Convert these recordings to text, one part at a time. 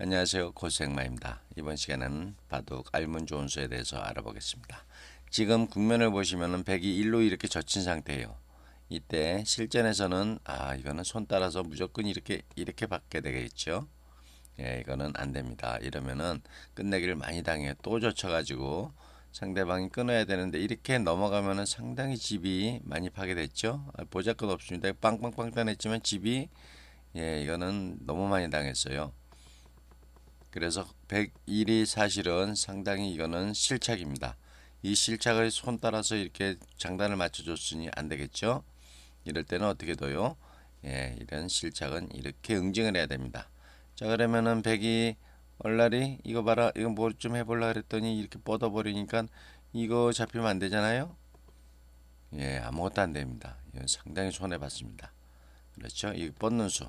안녕하세요. 고생마입니다. 이번 시간에는 바둑 알문 조언수에 대해서 알아보겠습니다. 지금 국면을 보시면 백이 1로 이렇게 젖힌 상태예요. 이때 실전에서는 아 이거는 손 따라서 무조건 이렇게 이렇게 받게 되겠죠. 예, 이거는 안 됩니다. 이러면은 끝내기를 많이 당해 또 젖혀가지고 상대방이 끊어야 되는데 이렇게 넘어가면은 상당히 집이 많이 파괴됐죠. 아, 보잘것 없습니다. 빵빵빵 따냈지만 집이 예 이거는 너무 많이 당했어요. 그래서 101이 사실은 상당히 이거는 실착입니다. 이 실착을 손 따라서 이렇게 장단을 맞춰줬으니 안 되겠죠? 이럴 때는 어떻게 둬요? 예, 이런 실착은 이렇게 응징을 해야 됩니다. 자, 그러면은 102 얼라리 이거 봐라. 이거 뭘좀 뭐 해볼라 그랬더니 이렇게 뻗어버리니까 이거 잡히면 안 되잖아요? 예, 아무것도 안 됩니다. 이건 상당히 손해봤습니다. 그렇죠? 이 뻗는 수.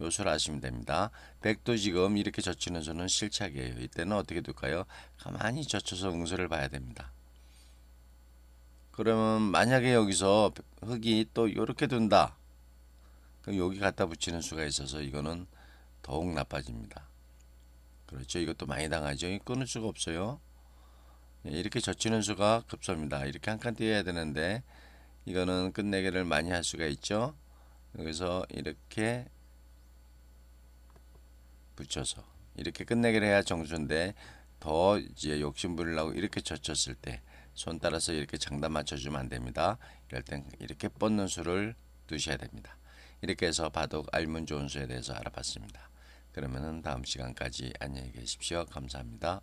요소를 아시면 됩니다. 100도 지금 이렇게 젖히는 저는 실착이에요. 이때는 어떻게 될까요? 가만히 젖혀서 응수를 봐야 됩니다. 그러면 만약에 여기서 흙이 또 이렇게 둔다. 그럼 여기 갖다 붙이는 수가 있어서 이거는 더욱 나빠집니다. 그렇죠. 이것도 많이 당하죠. 끊을 수가 없어요. 예, 이렇게 젖히는 수가 급소입니다. 이렇게 한 칸 띄어야 되는데 이거는 끝내기를 많이 할 수가 있죠. 여기서 이렇게 붙여서 이렇게 끝내기를 해야 정수인데 더 이제 욕심 부리려고 이렇게 젖혔을 때 손 따라서 이렇게 장단 맞춰주면 안 됩니다. 이럴 땐 이렇게 뻗는 수를 두셔야 됩니다. 이렇게 해서 바둑 알문 좋은 수에 대해서 알아봤습니다. 그러면은 다음 시간까지 안녕히 계십시오. 감사합니다.